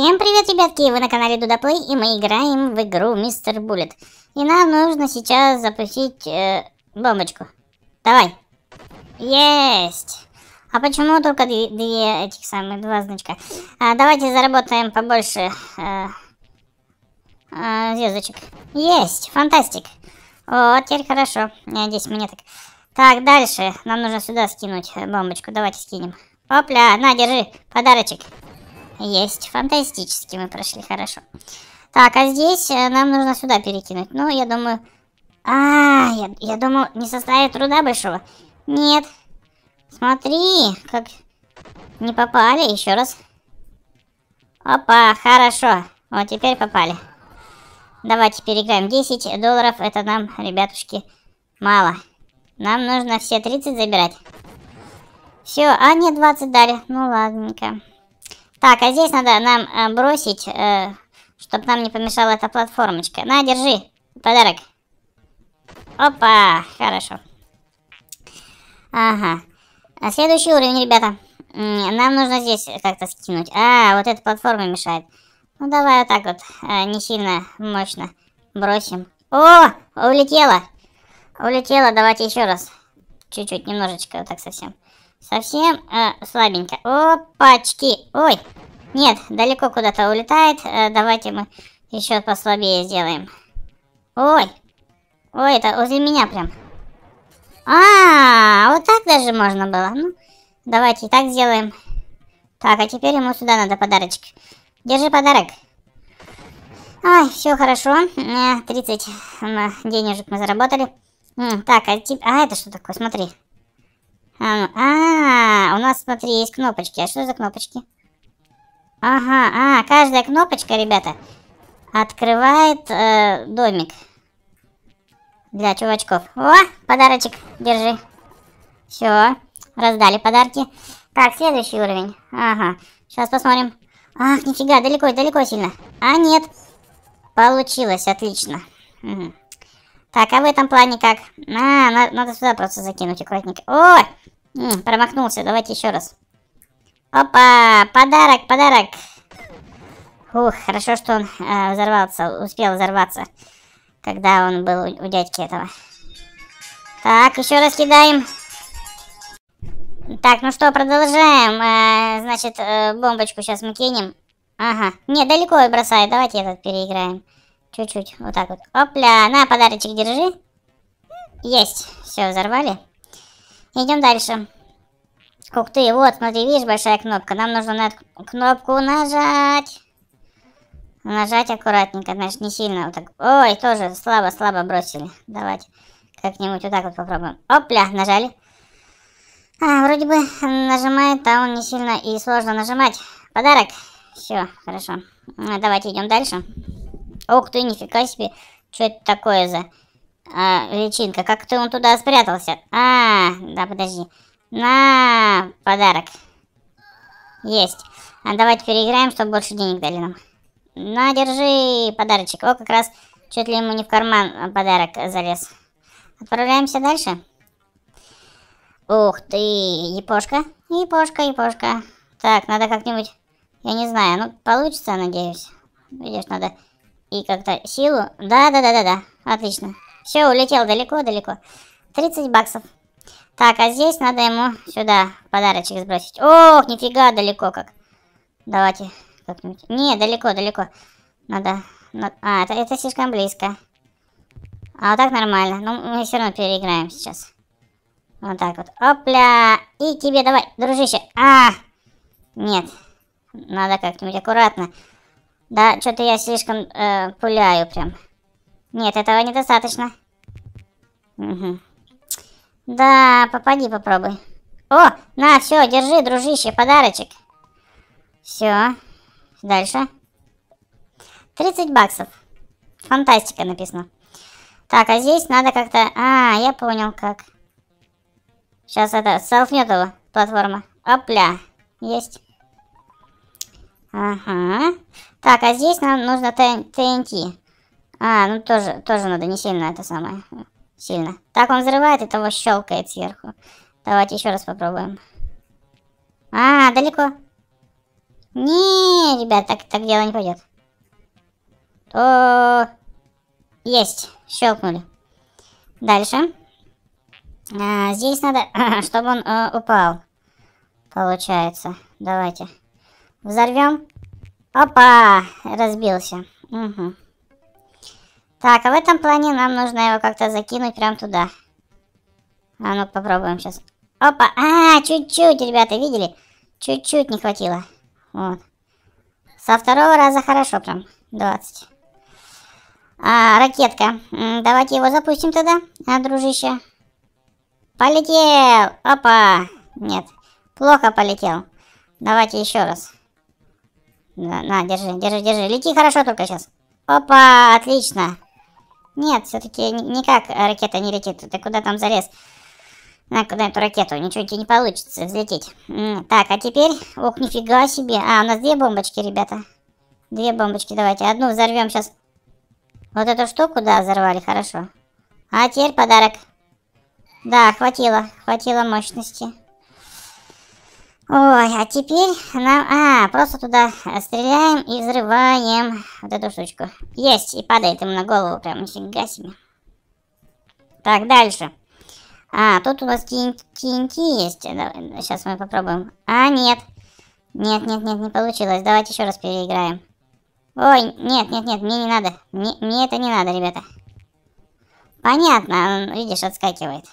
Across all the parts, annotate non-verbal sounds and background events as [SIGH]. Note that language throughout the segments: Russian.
Всем привет, ребятки! Вы на канале Дудаплей, и мы играем в игру Мистер Буллет. И нам нужно сейчас запустить э, бомбочку. Давай! Есть! А почему только две, две этих самых, два значка? А, давайте заработаем побольше э, э, звездочек. Есть! Фантастик! Вот, теперь хорошо. Здесь э, монеток. так... Так, дальше нам нужно сюда скинуть э, бомбочку. Давайте скинем. Опля, на, держи, подарочек. Есть, фантастически мы прошли, хорошо. Так, а здесь э, нам нужно сюда перекинуть. Ну, я думаю... А, я, я думал, не составит труда большого. Нет. Смотри, как... Не попали, еще раз. Опа, хорошо. Вот теперь попали. Давайте переиграем. 10 долларов, это нам, ребятушки, мало. Нам нужно все 30 забирать. Все, а не 20 дали. Ну ладненько. Так, а здесь надо нам э, бросить, э, чтобы нам не помешала эта платформочка. На, держи, подарок. Опа, хорошо. Ага. А следующий уровень, ребята. Нам нужно здесь как-то скинуть. А, вот эта платформа мешает. Ну, давай вот так вот, э, не сильно мощно бросим. О, улетела. Улетела, давайте еще раз. Чуть-чуть, немножечко, вот так совсем. Совсем э, слабенько. Опачки. Ой. Нет, далеко куда-то улетает. Э, давайте мы еще послабее сделаем. Ой. Ой, это возле меня прям. А, -а, а, вот так даже можно было. Ну, давайте и так сделаем. Так, а теперь ему сюда надо подарочек. Держи подарок. Ай, все хорошо. 30 э, э, денежек мы заработали. Так, а, а это что такое? Смотри. А, а, у нас, смотри, есть кнопочки. А что за кнопочки? Ага, а, каждая кнопочка, ребята, открывает э, домик для чувачков. О, подарочек, держи. Все, раздали подарки. Так, следующий уровень. Ага, сейчас посмотрим. Ах, нифига, далеко, далеко сильно. А, нет. Получилось, отлично. Угу. Так, а в этом плане как? А, надо, надо сюда просто закинуть аккуратненько. О! М, промахнулся, давайте еще раз. Опа! Подарок, подарок! Ух, хорошо, что он э, взорвался, успел взорваться, когда он был у, у дядьки этого. Так, еще раз кидаем. Так, ну что, продолжаем. Э, значит, э, бомбочку сейчас мы кинем. Ага. Не, далеко и Давайте этот переиграем. Чуть-чуть, вот так вот. Опля, на, подарочек держи. Есть, все, взорвали. Идем дальше. Ух ты, вот, смотри, видишь, большая кнопка. Нам нужно на эту кнопку нажать. Нажать аккуратненько, значит, не сильно вот так. Ой, тоже слабо-слабо бросили. Давайте как-нибудь вот так вот попробуем. Опля, нажали. А, вроде бы нажимает, а он не сильно и сложно нажимать. Подарок. Все, хорошо. Давайте идем дальше. Ох ты, нифига себе. Что это такое за а, личинка? Как ты он туда спрятался? А, да, подожди. На, подарок. Есть. А давайте переиграем, чтобы больше денег дали нам. На, держи подарочек. О, как раз чуть ли ему не в карман а, подарок залез. Отправляемся дальше. Ух ты, япошка. Япошка, япошка. Так, надо как-нибудь... Я не знаю, ну, получится, надеюсь. Видишь, надо и как-то силу. Да-да-да-да-да, отлично. Все, улетел далеко-далеко. 30 баксов. Так, а здесь надо ему сюда подарочек сбросить. Ох, нифига далеко как. Давайте как-нибудь. Не, далеко-далеко. Надо... А, это, это слишком близко. А вот так нормально. Ну, мы все равно переиграем сейчас. Вот так вот. Опля! И тебе давай, дружище. А! Нет. Надо как-нибудь аккуратно. Да, что-то я слишком э, пуляю прям. Нет, этого недостаточно. Угу. Да, попади попробуй. О, на, все, держи, дружище, подарочек. Все. Дальше. 30 баксов. Фантастика написано. Так, а здесь надо как-то... А, я понял как. Сейчас это, селфнет его, платформа. Опля, есть. Ага. Так, а здесь нам нужно ТНТ. А, ну тоже, тоже надо не сильно это самое. Сильно. Так он взрывает и того щелкает сверху. Давайте еще раз попробуем. А, далеко. Не, ребят, так, так дело не пойдет. То... Есть, щелкнули. Дальше. А, здесь надо, [CLEARS THROAT] чтобы он а, упал. Получается. Давайте. Взорвем. Опа! Разбился. Угу. Так, а в этом плане нам нужно его как-то закинуть прям туда. А ну попробуем сейчас. Опа! А, чуть-чуть, ребята, видели? Чуть-чуть не хватило. Вот. Со второго раза хорошо прям. 20. А, ракетка. Давайте его запустим тогда, а, дружище. Полетел! Опа! Нет, плохо полетел. Давайте еще раз. На, на, держи, держи, держи. Лети хорошо только сейчас. Опа, отлично. Нет, все-таки никак ракета не летит. Ты куда там залез? На, куда эту ракету? Ничего тебе не получится взлететь. Так, а теперь... Ох, нифига себе. А, у нас две бомбочки, ребята. Две бомбочки давайте. Одну взорвем сейчас. Вот эту штуку, да, взорвали, хорошо. А теперь подарок. Да, хватило. Хватило мощности. Ой, а теперь нам... А, просто туда стреляем и взрываем вот эту штучку. Есть, и падает ему на голову прям, нифига себе. Так, дальше. А, тут у нас TNT есть. Сейчас мы попробуем. А, нет. Нет, нет, нет, не получилось. Давайте еще раз переиграем. Ой, нет, нет, нет, мне не надо. Мне, мне это не надо, ребята. Понятно, он, видишь, отскакивает.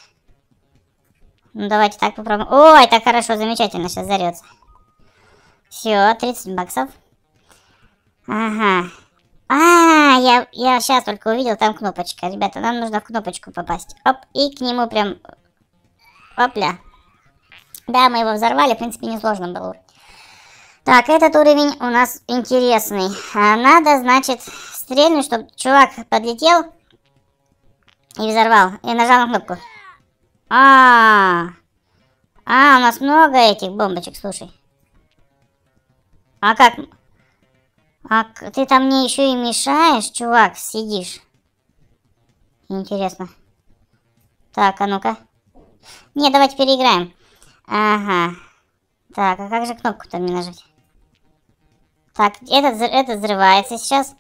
Ну, давайте так попробуем. Ой, так хорошо, замечательно, сейчас зарется. Все, 30 баксов. Ага. А, я, я сейчас только увидел, там кнопочка. Ребята, нам нужно в кнопочку попасть. Оп, и к нему прям... Опля. Да, мы его взорвали, в принципе, несложно было. Так, этот уровень у нас интересный. А надо, значит, стрельнуть, чтобы чувак подлетел и взорвал. и нажал на кнопку. А, -а, а, а у нас много этих бомбочек, слушай. А как? А ты там мне еще и мешаешь, чувак, сидишь? Интересно. Так, а ну-ка. Не, давайте переиграем. Ага. Так, а как же кнопку там мне нажать? Так, этот, этот взрывается сейчас.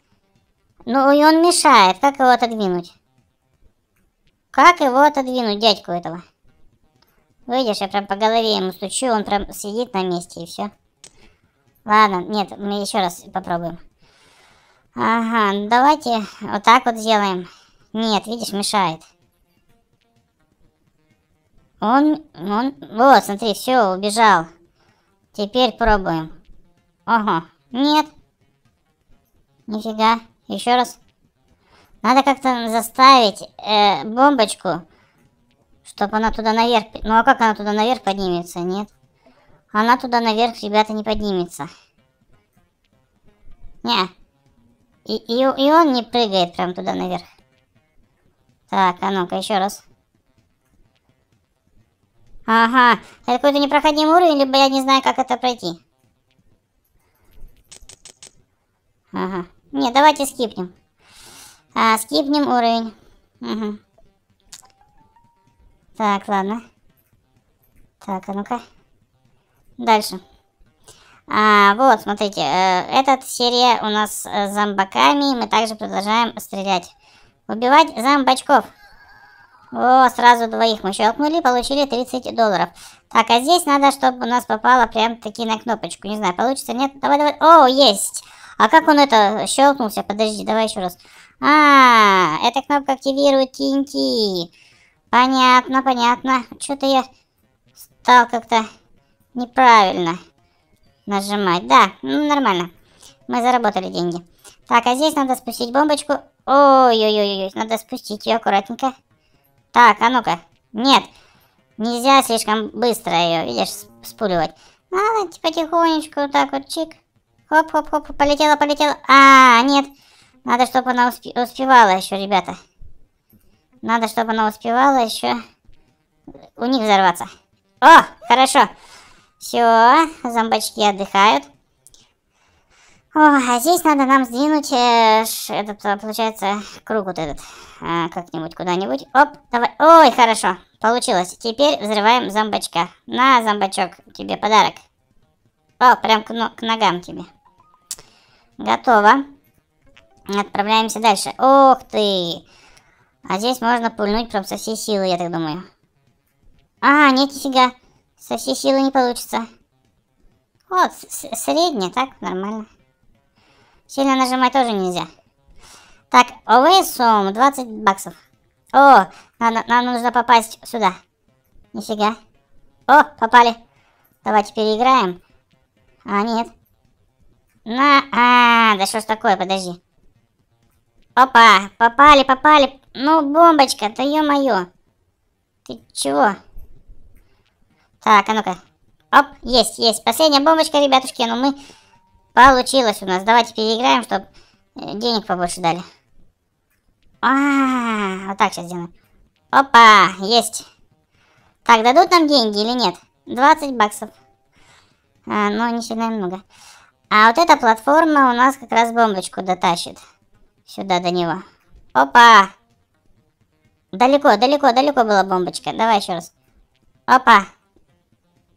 Ну, и он мешает. Как его отодвинуть? Как его отодвинуть, дядьку этого? Видишь, я прям по голове ему стучу, он прям сидит на месте и все. Ладно, нет, мы еще раз попробуем. Ага, ну давайте вот так вот сделаем. Нет, видишь, мешает. Он, он, вот, смотри, все, убежал. Теперь пробуем. Ага, нет. Нифига, еще раз. Надо как-то заставить э, бомбочку, чтобы она туда наверх... Ну а как она туда наверх поднимется, нет? Она туда наверх, ребята, не поднимется. Не. И, и, и он не прыгает прям туда наверх. Так, а ну-ка, еще раз. Ага, это какой-то непроходимый уровень, либо я не знаю, как это пройти. Ага. Не, давайте скипнем. А, скипнем уровень. Угу. Так, ладно. Так, а ну-ка. Дальше. А, вот, смотрите, э, этот серия у нас с э, зомбаками. Мы также продолжаем стрелять. Убивать зомбачков. О, сразу двоих мы щелкнули, получили 30 долларов. Так, а здесь надо, чтобы у нас попало прям таки на кнопочку. Не знаю, получится, нет? Давай, давай. О, есть! А как он это щелкнулся? Подожди, давай еще раз. А, эта кнопка активирует TNT. Понятно, понятно. Что-то я стал как-то неправильно нажимать. Да, ну нормально. Мы заработали деньги. Так, а здесь надо спустить бомбочку. Ой-ой-ой, надо спустить ее аккуратненько. Так, а ну-ка. Нет, нельзя слишком быстро ее, видишь, спуливать. Надо потихонечку типа так вот чик. Хоп-хоп-хоп, полетела, полетела. А, нет. Надо, чтобы она успе успевала еще, ребята. Надо, чтобы она успевала еще у них взорваться. О, хорошо. Все, зомбачки отдыхают. О, а здесь надо нам сдвинуть э, этот, э, получается, круг вот этот. Э, Как-нибудь куда-нибудь. Оп, давай. Ой, хорошо. Получилось. Теперь взрываем зомбачка. На, зомбачок, тебе подарок. О, прям к, ну, к ногам тебе. Готово. Отправляемся дальше. Ох ты! А здесь можно пульнуть прям со всей силы, я так думаю. А, нет, нифига. Со всей силы не получится. Вот, средняя, так, нормально. Сильно нажимать тоже нельзя. Так, овесом 20 баксов. О, надо, нам нужно попасть сюда. Нифига. О, попали. Давайте переиграем. А, нет. На, а, да что ж такое, подожди. Опа, попали, попали. Ну, бомбочка, да ё-моё. Ты чего? Так, а ну-ка. Оп, есть, есть. Последняя бомбочка, ребятушки. Ну, мы... Получилось у нас. Давайте переиграем, чтобы э, денег побольше дали. А, -а, -а вот так сейчас сделаем. Опа, есть. Так, дадут нам деньги или нет? 20 баксов. А, ну, не сильно много. А вот эта платформа у нас как раз бомбочку дотащит. Сюда до него. Опа! Далеко, далеко, далеко была бомбочка. Давай еще раз. Опа!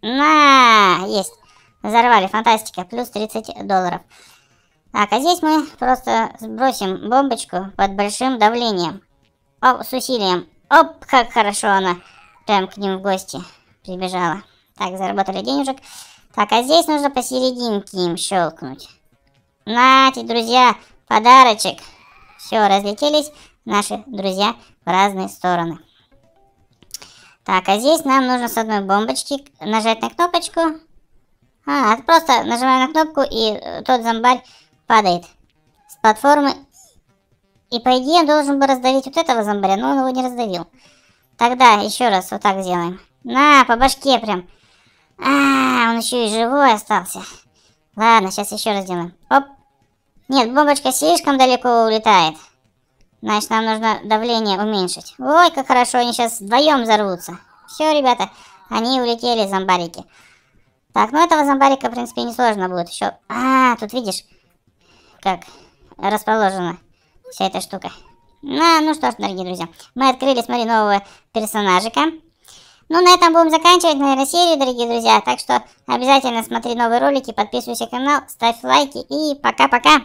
На! Есть. Взорвали, фантастика. Плюс 30 долларов. Так, а здесь мы просто сбросим бомбочку под большим давлением. О, с усилием. Оп, как хорошо она прям к ним в гости прибежала. Так, заработали денежек. Так, а здесь нужно посерединке им щелкнуть. Нате, друзья, подарочек. Все, разлетелись наши друзья в разные стороны. Так, а здесь нам нужно с одной бомбочки нажать на кнопочку. А, а просто нажимаем на кнопку, и э, тот зомбарь падает с платформы. И по идее он должен был раздавить вот этого зомбаря, но он его не раздавил. Тогда еще раз вот так сделаем. На, по башке прям. А, он еще и живой остался. Ладно, сейчас еще раз делаем. Оп. Нет, бомбочка слишком далеко улетает. Значит, нам нужно давление уменьшить. Ой, как хорошо, они сейчас вдвоем взорвутся. Все, ребята, они улетели, зомбарики. Так, ну этого зомбарика, в принципе, несложно будет еще. А, тут видишь, как расположена вся эта штука. А, ну что ж, дорогие друзья, мы открыли, смотри, нового персонажика. Ну, на этом будем заканчивать, наверное, серию, дорогие друзья. Так что обязательно смотри новые ролики, подписывайся на канал, ставь лайки и пока-пока.